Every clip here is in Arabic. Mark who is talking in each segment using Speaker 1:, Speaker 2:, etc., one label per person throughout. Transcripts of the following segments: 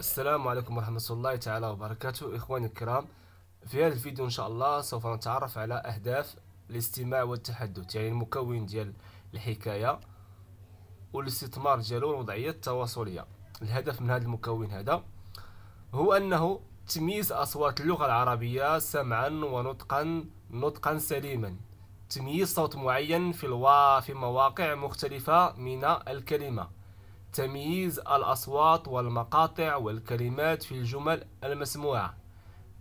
Speaker 1: السلام عليكم ورحمة الله تعالى وبركاته إخواني الكرام في هذا الفيديو إن شاء الله سوف نتعرف على أهداف الاستماع والتحدث يعني المكون ديال الحكاية والاستثمار ديالو الوضعية التواصلية الهدف من هذا المكون هذا هو أنه تمييز أصوات اللغة العربية سمعا ونطقا نطقا سليما تمييز صوت معين في, الوا... في مواقع مختلفة من الكلمة تمييز الأصوات والمقاطع والكلمات في الجمل المسموعة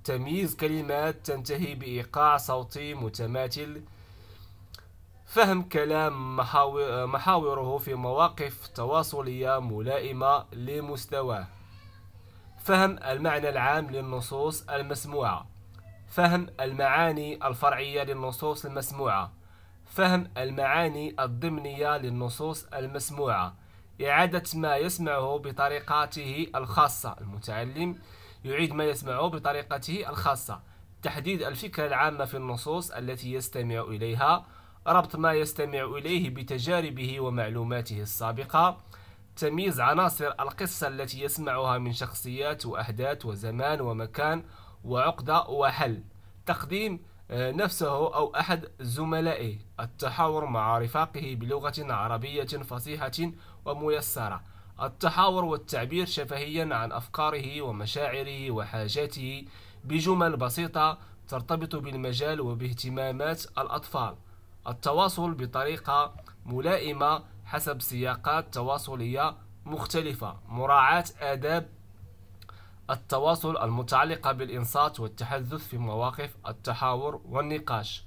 Speaker 1: تمييز كلمات تنتهي بإيقاع صوتي متماثل فهم كلام محاوره في مواقف تواصلية ملائمة لمستواه فهم المعنى العام للنصوص المسموعة فهم المعاني الفرعية للنصوص المسموعة فهم المعاني الضمنية للنصوص المسموعة إعادة ما يسمعه بطريقته الخاصة المتعلم يعيد ما يسمعه بطريقته الخاصة تحديد الفكرة العامة في النصوص التي يستمع إليها ربط ما يستمع إليه بتجاربه ومعلوماته السابقة تمييز عناصر القصة التي يسمعها من شخصيات وأحداث وزمان ومكان وعقدة وحل تقديم نفسه أو أحد زملائه التحاور مع رفاقه بلغة عربية فصيحة وميسرة التحاور والتعبير شفهيا عن أفكاره ومشاعره وحاجاته بجمل بسيطة ترتبط بالمجال وباهتمامات الأطفال التواصل بطريقة ملائمة حسب سياقات تواصلية مختلفة مراعاة آداب التواصل المتعلقة بالإنصات والتحدث في مواقف التحاور والنقاش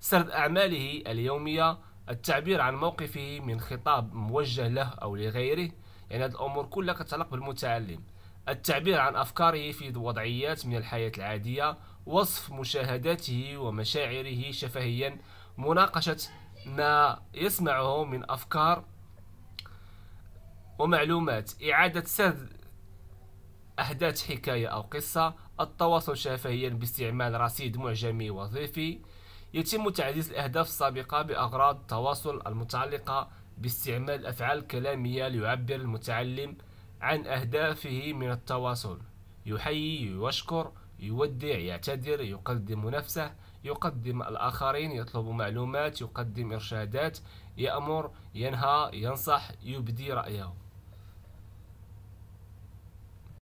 Speaker 1: سرد أعماله اليومية التعبير عن موقفه من خطاب موجه له أو لغيره يعني هذه الأمور كلها تتعلق بالمتعلم التعبير عن أفكاره في وضعيات من الحياة العادية وصف مشاهداته ومشاعره شفهيا مناقشة ما يسمعه من أفكار ومعلومات إعادة سرد أحداث حكاية أو قصة التواصل شفهيا باستعمال رصيد معجمي وظيفي يتم تعزيز الأهداف السابقة بأغراض التواصل المتعلقة باستعمال الأفعال الكلامية ليعبر المتعلم عن أهدافه من التواصل يحيي يشكر يودع يعتذر يقدم نفسه يقدم الآخرين يطلب معلومات يقدم إرشادات يأمر ينهى ينصح يبدي رأيه